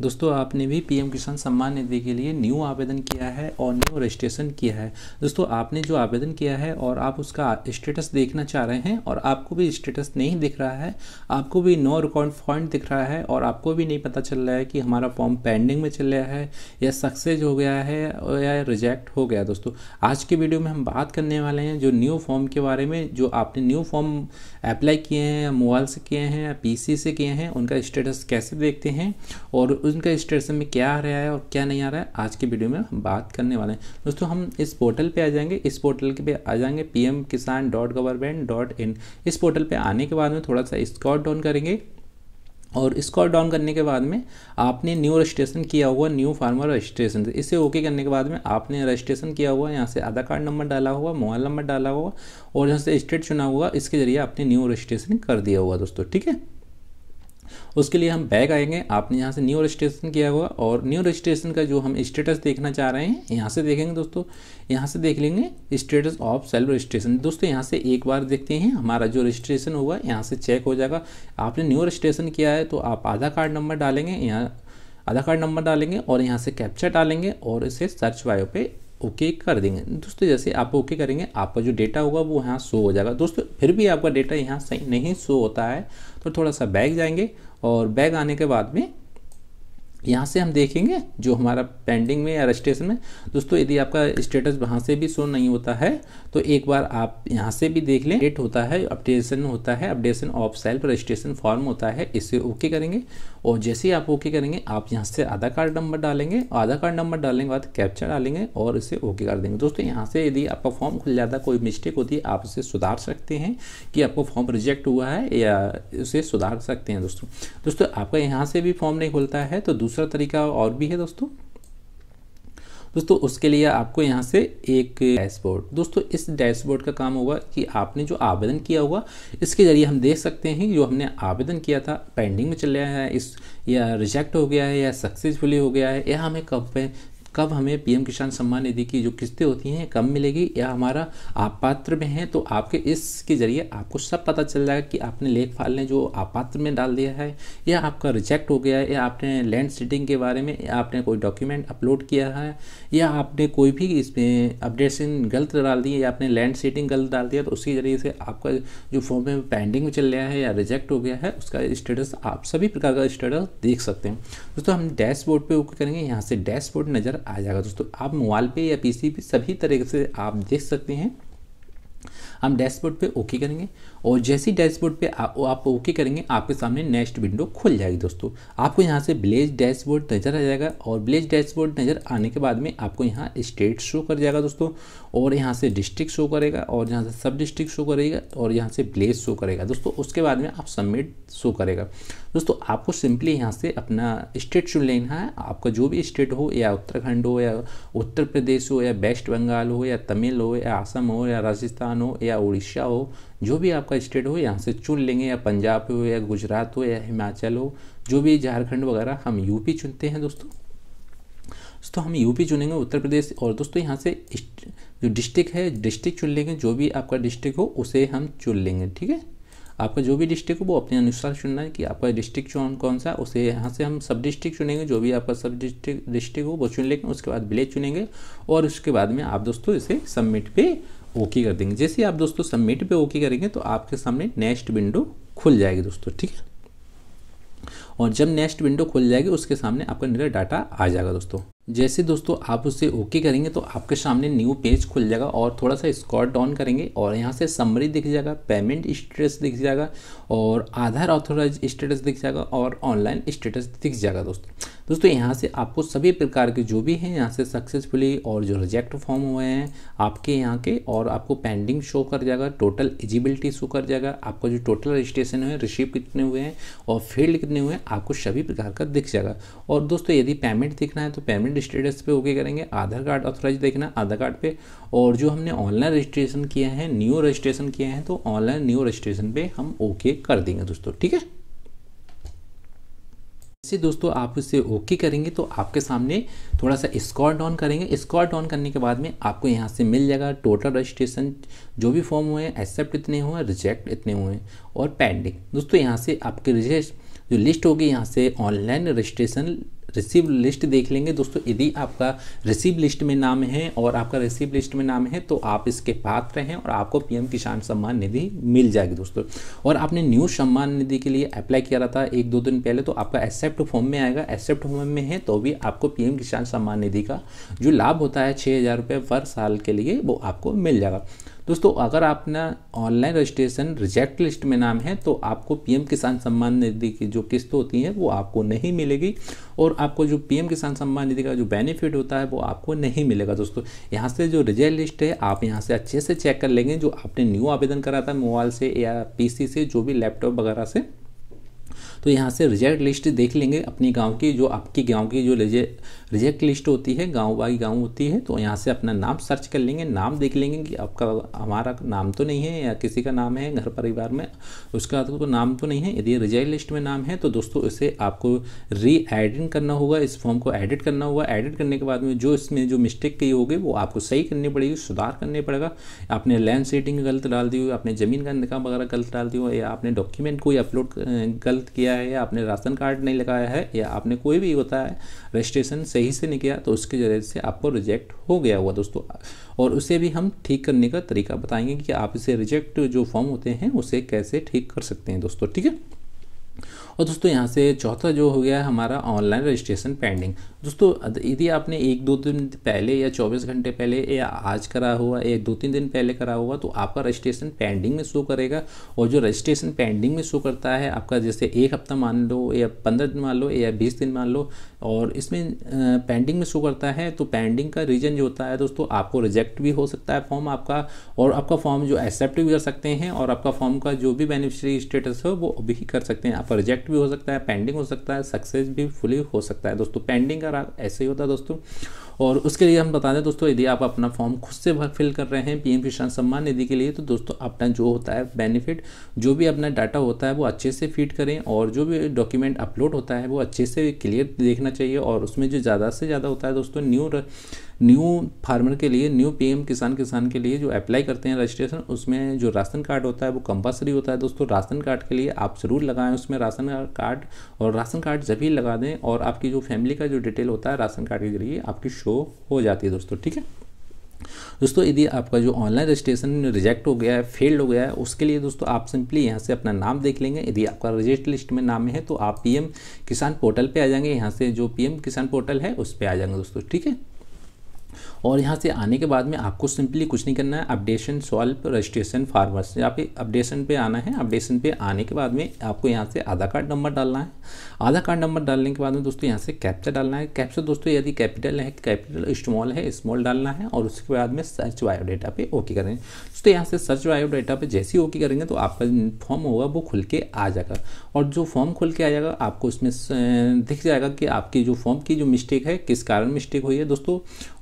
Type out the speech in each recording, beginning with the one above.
दोस्तों आपने भी पीएम किसान सम्मान निधि के लिए न्यू आवेदन किया है और न्यू रजिस्ट्रेशन किया है दोस्तों आपने जो आवेदन किया है और आप उसका स्टेटस देखना चाह रहे हैं और आपको भी स्टेटस नहीं दिख रहा है आपको भी नो रिकॉर्ड फॉइंट दिख रहा है और आपको भी नहीं पता चल रहा है कि हमारा फॉर्म पेंडिंग में चल रहा है या सक्सेस हो गया है या रिजेक्ट हो गया दोस्तों आज के वीडियो में हम बात करने वाले हैं जो न्यू फॉर्म के बारे में जो आपने न्यू फॉर्म अप्लाई किए हैं मोबाइल से किए हैं या पी से किए हैं उनका स्टेटस कैसे देखते हैं और उनका स्टेटस में क्या आ रहा है और क्या नहीं आ रहा है आज की वीडियो में बात करने वाले हैं दोस्तों हम इस पोर्टल पे आ जाएंगे इस पोर्टल के पे आ जाएंगे P M Kisan dot government dot in इस पोर्टल पे आने के बाद में थोड़ा सा स्कॉट डाउन करेंगे और स्कॉट डाउन करने के बाद में आपने न्यू रजिस्ट्रेशन किया हुआ न्यू फार्मर रजिस्ट्रेशन इसे ओके करने के बाद में आपने रजिस्ट्रेशन किया हुआ यहाँ से आधार कार्ड नंबर डाला हुआ मोबाइल नंबर डाला हुआ और यहाँ से स्टेट चुना हुआ इसके जरिए आपने न्यू रजिस्ट्रेशन कर दिया हुआ दोस्तों ठीक है उसके लिए हम बैग आएंगे आपने यहाँ से न्यू रजिस्ट्रेशन किया हुआ और न्यू रजिस्ट्रेशन का जो हम स्टेटस देखना चाह रहे हैं यहाँ से देखेंगे दोस्तों यहाँ से देख लेंगे स्टेटस ऑफ सेल्फ रजिस्ट्रेशन दोस्तों यहाँ से एक बार देखते हैं हमारा जो रजिस्ट्रेशन होगा यहाँ से चेक हो जाएगा आपने न्यू रजिस्ट्रेशन किया है तो आप आधार कार्ड नंबर डालेंगे यहाँ आधार कार्ड नंबर डालेंगे और यहाँ से कैप्चर डालेंगे और इसे सर्च वायो पे ओके okay कर देंगे दोस्तों जैसे आप ओके okay करेंगे आपका जो डेटा होगा वो यहाँ शो हो जाएगा दोस्तों फिर भी आपका डेटा यहाँ सही नहीं शो होता है तो थोड़ा सा बैग जाएंगे और बैग आने के बाद में यहाँ से हम देखेंगे जो हमारा पेंडिंग में या रजिस्ट्रेशन में दोस्तों यदि आपका स्टेटस वहाँ से भी शो नहीं होता है तो एक बार आप यहाँ से भी देख लें डेट होता है अपडेशन होता है updation of self registration form होता है इसे ओके करेंगे और जैसे ही आप ओके करेंगे आप यहाँ से आधार कार्ड नंबर डालेंगे आधार कार्ड नंबर डालने के बाद कैप्चर डालेंगे और इसे ओके कर देंगे दोस्तों यहाँ से यदि आपका फॉर्म खुल जाता है कोई मिस्टेक होती है आप इसे सुधार सकते हैं कि आपको फॉर्म रिजेक्ट हुआ है या उसे सुधार सकते हैं दोस्तों दोस्तों आपका यहाँ से भी फॉर्म नहीं खुलता है तो दूसरा दूसरा तरीका और भी है दोस्तों दोस्तों उसके लिए आपको यहाँ से एक डैशबोर्ड दोस्तों इस डैशबोर्ड का काम होगा कि आपने जो आवेदन किया होगा इसके जरिए हम देख सकते हैं जो हमने आवेदन किया था पेंडिंग में चल गया है इस या रिजेक्ट हो गया है या सक्सेसफुली हो गया है या हमें कब कब हमें पीएम किसान सम्मान निधि की जो किस्तें होती हैं कब मिलेगी या हमारा आपात्र में है तो आपके इसके ज़रिए आपको सब पता चल जाएगा कि आपने लेखपाल ने जो आपात्र में डाल दिया है या आपका रिजेक्ट हो गया है या आपने लैंड सीटिंग के बारे में या आपने कोई डॉक्यूमेंट अपलोड किया है या आपने कोई भी इसमें अपडेशन गलत डाल दी या आपने लैंड सीटिंग गलत डाल दिया तो उसके ज़रिए से आपका जो फॉर्म है पेंडिंग में चल रहा है या रिजेक्ट हो गया है उसका स्टेटस आप सभी प्रकार का स्टेटस देख सकते हैं दोस्तों हम डैशबोर्ड पर ओके करेंगे यहाँ से डैशबोर्ड नज़र आ जाएगा दोस्तों आप मोबाइल पे या पीसी पे सभी तरीके से आप देख सकते हैं हम डैशबोर्ड पे ओके करेंगे और जैसे ही डैशबोर्ड पे आ, आप ओके करेंगे आपके सामने नेक्स्ट विंडो खुल जाएगी दोस्तों आपको यहाँ से ब्लेज डैशबोर्ड नज़र आ जाएगा और ब्लेज डैशबोर्ड नज़र आने के बाद में आपको यहाँ स्टेट शो कर जाएगा दोस्तों और यहाँ से डिस्ट्रिक्ट शो करेगा और यहाँ से सब डिस्ट्रिक्ट शो करेगा और यहाँ से ब्लेज शो करेगा दोस्तों उसके बाद में आप सबमिट शो करेगा दोस्तों आपको सिंपली यहाँ से अपना स्टेट चुन लेना है आपका जो भी स्टेट हो या उत्तराखंड हो या उत्तर प्रदेश हो या वेस्ट बंगाल हो या तमिल हो या आसम हो या राजस्थान हो या या उड़ीसा हो जो भी आपका स्टेट हो यहाँ से चुन लेंगे या पंजाब हो या गुजरात हो या हिमाचल हो जो भी झारखंड वगैरह हम यूपी चुनते हैं दोस्तों दोस्तों हम यूपी चुनेंगे उत्तर प्रदेश और दोस्तों यहाँ से जो डिस्ट्रिक्ट है डिस्ट्रिक्ट चुन लेंगे जो भी आपका डिस्ट्रिक्ट हो उसे हम चुन लेंगे ठीक है आपका जो भी डिस्ट्रिक्ट हो वो अपने अनुसार चुनना है कि आपका डिस्ट्रिक्ट चुन कौन सा उसे यहाँ से हम सब डिस्ट्रिक्ट चुनेंगे जो भी आपका सब डिस्ट्रिक्ट डिस्ट्रिक्ट हो वो चुन लेंगे उसके बाद विलेज चुनेंगे और उसके बाद में आप दोस्तों इसे सबमिट पर ओके कर देंगे जैसे आप दोस्तों सबमिट पे ओके करेंगे तो आपके सामने नेक्स्ट विंडो खुल जाएगी दोस्तों ठीक है और जब नेक्स्ट विंडो खुल जाएगी उसके सामने आपका मेरा डाटा आ जाएगा दोस्तों जैसे दोस्तों आप उसे ओके करेंगे तो आपके सामने न्यू पेज खुल जाएगा और थोड़ा सा स्कॉट डाउन करेंगे और यहाँ से समरी दिख जाएगा पेमेंट स्टेटस दिख जाएगा और आधार ऑथोराइज स्टेटस दिख जाएगा और ऑनलाइन स्टेटस दिख जाएगा दोस्तों दोस्तों यहाँ से आपको सभी प्रकार के जो भी हैं यहाँ से सक्सेसफुली और जो रिजेक्ट फॉर्म हुए हैं आपके यहाँ के और आपको पेंडिंग शो कर जाएगा टोटल एजिबिलिटी शो कर जाएगा आपका जो टोटल रजिस्ट्रेशन है रिसीव कितने हुए हैं और फील्ड कितने हुए हैं आपको सभी प्रकार का दिख जाएगा और दोस्तों यदि पेमेंट दिखना है तो पेमेंट स्टेटस पे ओके करेंगे आधार कार्ड ऑथोराइज देखना आधार कार्ड पे और जो हमने ऑनलाइन रजिस्ट्रेशन किया है न्यू रजिस्ट्रेशन किया है तो ऑनलाइन न्यू रजिस्ट्रेशन पे हम ओके कर देंगे दोस्तों ठीक है जैसे दोस्तों आप उसे ओके करेंगे तो आपके सामने थोड़ा सा स्कॉट ऑन करेंगे स्कॉट ऑन करने के बाद में आपको यहाँ से मिल जाएगा टोटल रजिस्ट्रेशन जो भी फॉर्म हुए हैं एक्सेप्ट इतने हुए रिजेक्ट इतने हुए और पेंडिंग दोस्तों यहाँ से आपके रजिस्ट जो लिस्ट होगी यहाँ से ऑनलाइन रजिस्ट्रेशन रिसीव लिस्ट देख लेंगे दोस्तों यदि आपका रिसीव लिस्ट में नाम है और आपका रिसीव लिस्ट में नाम है तो आप इसके पात्र हैं और आपको पीएम किसान सम्मान निधि मिल जाएगी दोस्तों और आपने न्यू सम्मान निधि के लिए अप्लाई किया रहा था एक दो दिन पहले तो आपका एक्सेप्ट फॉर्म में आएगा एक्सेप्ट फॉर्म में है तो भी आपको पी किसान सम्मान निधि का जो लाभ होता है छः पर साल के लिए वो आपको मिल जाएगा दोस्तों अगर आपने ऑनलाइन रजिस्ट्रेशन रिजेक्ट लिस्ट में नाम है तो आपको पीएम किसान सम्मान निधि की जो किस्त होती है वो आपको नहीं मिलेगी और आपको जो पीएम किसान सम्मान निधि का जो बेनिफिट होता है वो आपको नहीं मिलेगा दोस्तों यहाँ से जो रिजेक्ट लिस्ट है आप यहाँ से अच्छे से चेक कर लेंगे जो आपने न्यू आवेदन करा था मोबाइल से या पी से जो भी लैपटॉप वगैरह से तो यहाँ से रिजेक्ट लिस्ट देख लेंगे अपने गाँव की जो आपके गाँव की जो रिजेक्ट लिस्ट होती है गाँव बाई गाँव होती है तो यहाँ से अपना नाम सर्च कर लेंगे नाम देख लेंगे कि आपका हमारा नाम तो नहीं है या किसी का नाम है घर परिवार में उसका तो, तो नाम तो नहीं है यदि रिजेक्ट लिस्ट में नाम है तो दोस्तों इसे आपको री एडिट करना होगा इस फॉर्म को एडिट करना होगा एडिट करने के बाद में जो इसमें जो मिस्टेक की होगी वो आपको सही करनी पड़ेगी सुधार करने पड़ेगा आपने लैंड सेटिंग गलत डाल दी हो आपने ज़मीन का निकाह वगैरह गलत डाल दी हो या आपने डॉक्यूमेंट कोई अपलोड गलत किया किया है या आपने राशन कार्ड नहीं लगाया है या आपने कोई भी होता है रजिस्ट्रेशन सही से नहीं किया तो उसके जरिए से आपको रिजेक्ट हो गया हुआ दोस्तों और उसे भी हम ठीक करने का तरीका बताएंगे कि आप इसे रिजेक्ट जो फॉर्म होते हैं उसे कैसे ठीक कर सकते हैं दोस्तों ठीक है और दोस्तों यहाँ से चौथा जो हो गया है हमारा ऑनलाइन रजिस्ट्रेशन पेंडिंग दोस्तों यदि आपने एक दो दिन पहले या चौबीस घंटे पहले या आज करा हुआ या दो तीन दिन पहले करा हुआ तो आपका रजिस्ट्रेशन पेंडिंग में शो करेगा और जो रजिस्ट्रेशन पेंडिंग में शो करता है आपका जैसे एक हफ्ता मान लो या पंद्रह दिन मान लो या बीस दिन मान लो और इसमें पेंडिंग में शो करता है तो पेंडिंग का रीजन जो होता है दोस्तों आपको रिजेक्ट भी हो सकता है फॉर्म आपका और आपका फॉर्म जो एक्सेप्ट भी कर सकते हैं और आपका फॉर्म का जो भी बेनिफिशरी स्टेटस हो वो भी कर सकते हैं आपका रिजेक्ट रिजेक्ट भी हो सकता है पेंडिंग हो सकता है सक्सेस भी फुली हो सकता है दोस्तों पेंडिंग का ऐसे ही होता है दोस्तों और उसके लिए हम बता दें दोस्तों यदि आप अपना फॉर्म खुद से भर फिल कर रहे हैं पीएम किसान सम्मान निधि के लिए तो दोस्तों अपना जो होता है बेनिफिट जो भी अपना डाटा होता है वो अच्छे से फीड करें और जो भी डॉक्यूमेंट अपलोड होता है वो अच्छे से क्लियर देखना चाहिए और उसमें जो ज़्यादा से ज़्यादा होता है दोस्तों न्यू न्यू फार्मर के लिए न्यू पीएम किसान किसान के लिए जो अप्लाई करते हैं रजिस्ट्रेशन उसमें जो राशन कार्ड होता है वो कंपलसरी होता है दोस्तों राशन कार्ड के लिए आप ज़रूर लगाएं उसमें राशन कार्ड और राशन कार्ड जब ही लगा दें और आपकी जो फैमिली का जो डिटेल होता है राशन कार्ड के जरिए आपकी शो हो जाती है दोस्तों ठीक है दोस्तों यदि आपका जो ऑनलाइन रजिस्ट्रेशन रिजेक्ट हो गया है फेल्ड हो गया है उसके लिए दोस्तों आप सिंपली यहां से अपना नाम देख लेंगे यदि आपका रजिस्टर लिस्ट में नाम है तो आप पीएम किसान पोर्टल पे आ जाएंगे यहाँ से जो पीएम किसान पोर्टल है उस पर आ जाएंगे दोस्तों ठीक है और यहाँ से आने के बाद में आपको सिंपली कुछ नहीं करना है अपडेशन सॉल्व रजिस्ट्रेशन फार्मर्स यहाँ पे अपडेशन पे आना है अपडेशन पे आने के बाद में आपको यहाँ से आधार कार्ड नंबर डालना है आधार कार्ड नंबर डालने के बाद में दोस्तों यहाँ से कैप्चा डालना है कैप्चा दोस्तों यदि कैपिटल है कैपिटल स्मॉल है स्मॉल डालना है और उसके बाद में सर्च बायोडाटा पे ओके करेंगे दोस्तों यहाँ से सर्च बायोडाटा पे जैसे ही ओके करेंगे तो आपका फॉर्म होगा वो खुल के आ जाएगा और जो फॉर्म खुल के आ जाएगा आपको उसमें दिख जाएगा कि आपकी जो फॉर्म की जो मिस्टेक है किस कारण मिस्टेक हुई है दोस्तों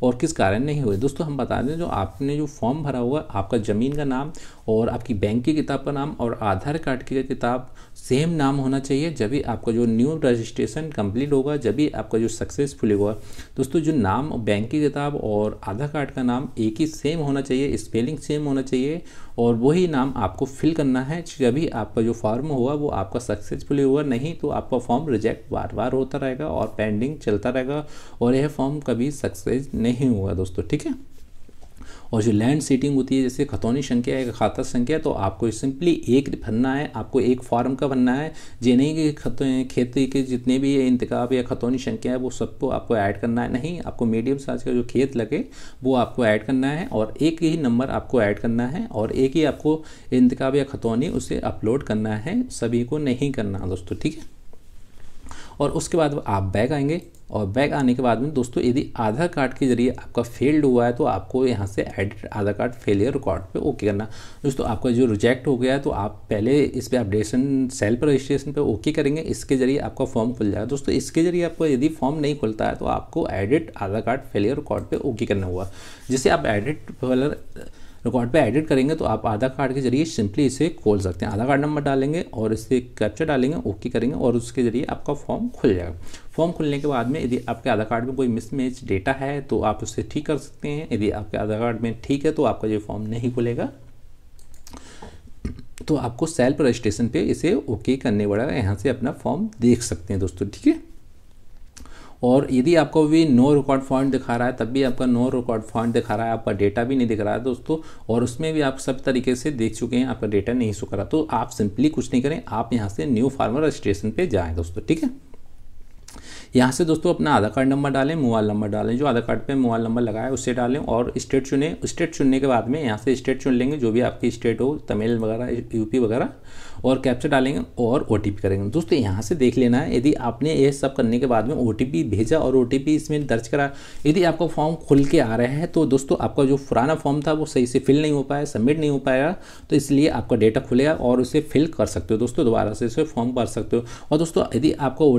और किस कारण नहीं हुए दोस्तों हम बता दें जो आपने जो फॉर्म भरा हुआ आपका ज़मीन का नाम और आपकी बैंक की किताब का नाम और आधार कार्ड की किताब सेम नाम होना चाहिए जब भी आपका जो न्यू रजिस्ट्रेशन कंप्लीट होगा जब भी आपका जो सक्सेसफुल होगा दोस्तों जो नाम बैंक की किताब और आधार कार्ड का नाम एक ही सेम होना चाहिए स्पेलिंग सेम होना चाहिए और वही नाम आपको फिल करना है भी आपका जो फॉर्म हुआ वो आपका सक्सेसफुली हुआ नहीं तो आपका फॉर्म रिजेक्ट बार बार होता रहेगा और पेंडिंग चलता रहेगा और यह फॉर्म कभी सक्सेस नहीं हुआ दोस्तों ठीक है और जो लैंड सीटिंग होती है जैसे खतौनी संख्या है खाता संख्या तो आपको सिंपली एक भरना है आपको एक फॉर्म का भरना है ये नहीं कि खेती के जितने भी इंतकाब या खतौनी संख्या है वो सबको आपको ऐड करना है नहीं आपको मीडियम साइज का जो खेत लगे वो आपको ऐड करना है और एक ही नंबर आपको ऐड करना है और एक ही आपको इंतकाब या खतौनी उसे अपलोड करना है सभी को नहीं करना दोस्तों ठीक है और उसके बाद आप बैग आएंगे और बैक आने के बाद में दोस्तों यदि आधार कार्ड के जरिए आपका फेल्ड हुआ है तो आपको यहाँ से edit Aadhaar card failure record पे ओके करना दोस्तों आपका जो रिजेक्ट हो गया है तो आप पहले इस पर अपडेशन सेल्फ रजिस्ट्रेशन पे ओके करेंगे इसके जरिए आपका फॉर्म खुल जाएगा दोस्तों इसके जरिए आपको यदि फॉर्म नहीं खुलता है तो आपको edit Aadhaar card failure record पर ओके करना होगा जिसे आप एडिट फेलर रिकॉर्ड पे एडिट करेंगे तो आप आधार कार्ड के जरिए सिंपली इसे खोल सकते हैं आधार कार्ड नंबर डालेंगे और इसे कैप्चर डालेंगे ओके करेंगे और उसके जरिए आपका फॉर्म खुल जाएगा फॉर्म खुलने के बाद में यदि आपके आधार कार्ड में कोई मिसमैच डेटा है तो आप उसे ठीक कर सकते हैं यदि आपके आधार कार्ड में ठीक है तो आपका ये फॉर्म नहीं खुलेगा तो आपको सेल्फ रजिस्ट्रेशन पे इसे ओके करने पड़ा यहाँ से अपना फॉर्म देख सकते हैं दोस्तों ठीक है और यदि आपको भी नो रिकॉर्ड फॉन्ट दिखा रहा है तब भी आपका नो रिकॉर्ड फॉन्ट दिखा रहा है आपका डेटा भी नहीं दिख रहा है दोस्तों और उसमें भी आप सब तरीके से देख चुके हैं आपका डेटा नहीं सुख रहा तो आप सिंपली कुछ नहीं करें आप यहाँ से न्यू फार्मर रजिस्ट्रेशन पर जाएँ दोस्तों ठीक है यहाँ से दोस्तों अपना आधार कार्ड नंबर डालें मोबाइल नंबर डालें जो आधार कार्ड पर मोबाइल नंबर लगाए उससे डालें और स्टेट चुने स्टेट चुनने के बाद में यहाँ से स्टेट चुन लेंगे जो भी आपकी स्टेट हो तमिल वगैरह यूपी वगैरह और कैप्चर डालेंगे और ओ करेंगे दोस्तों यहाँ से देख लेना है यदि आपने ये सब करने के बाद में ओ भेजा और ओ इसमें दर्ज करा यदि आपका फॉर्म खुल के आ रहा है तो दोस्तों आपका जो पुराना फॉर्म था वो सही से फिल नहीं हो पाया सबमिट नहीं हो पाया तो इसलिए आपका डेटा खुलेगा और उसे फिल कर सकते हो दोस्तों दोबारा से इसे फॉर्म भर सकते हो और दोस्तों यदि आपका ओ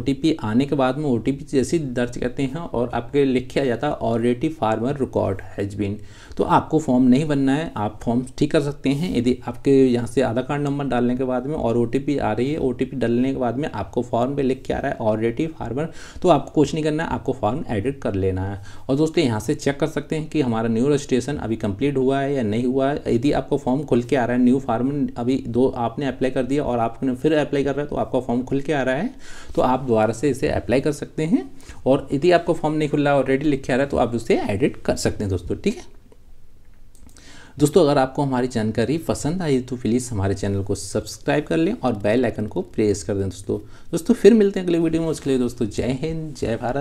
आने के बाद में ओ ओटीपी जैसे दर्ज करते हैं और आपके लिखा जाता है already farmer record has been तो आपको फॉर्म नहीं बनना है आप फॉर्म ठीक कर सकते हैं यदि आपके यहाँ से आधार कार्ड नंबर डालने के बाद में और ओ आ रही है ओ डालने के बाद में आपको फॉर्म पर लिख के आ रहा है ऑलरेडी फार्मर तो आपको कुछ नहीं करना है आपको फॉर्म एडिट कर लेना है और दोस्तों यहाँ से चेक कर सकते हैं कि हमारा न्यू रजिस्ट्रेशन अभी कंप्लीट हुआ है या नहीं हुआ है यदि आपको फॉर्म खुल के आ रहा है न्यू फार्मर अभी दो आपने अप्लाई कर दिया और आपने फिर अप्लाई कर रहा है तो आपका फॉर्म खुल के आ रहा है तो आप दोबारा से इसे अप्लाई कर सकते सकते हैं और यदि आपको फॉर्म नहीं खुला ऑलरेडी लिखे आ रहा है तो आप उसे एडिट कर सकते हैं दोस्तों ठीक है दोस्तों अगर आपको हमारी जानकारी पसंद आई तो प्लीज़ हमारे चैनल को सब्सक्राइब कर लें और बेल आइकन को प्रेस कर दें दोस्तों दोस्तों फिर मिलते हैं अगले वीडियो में उसके लिए दोस्तों जय हिंद जय भारत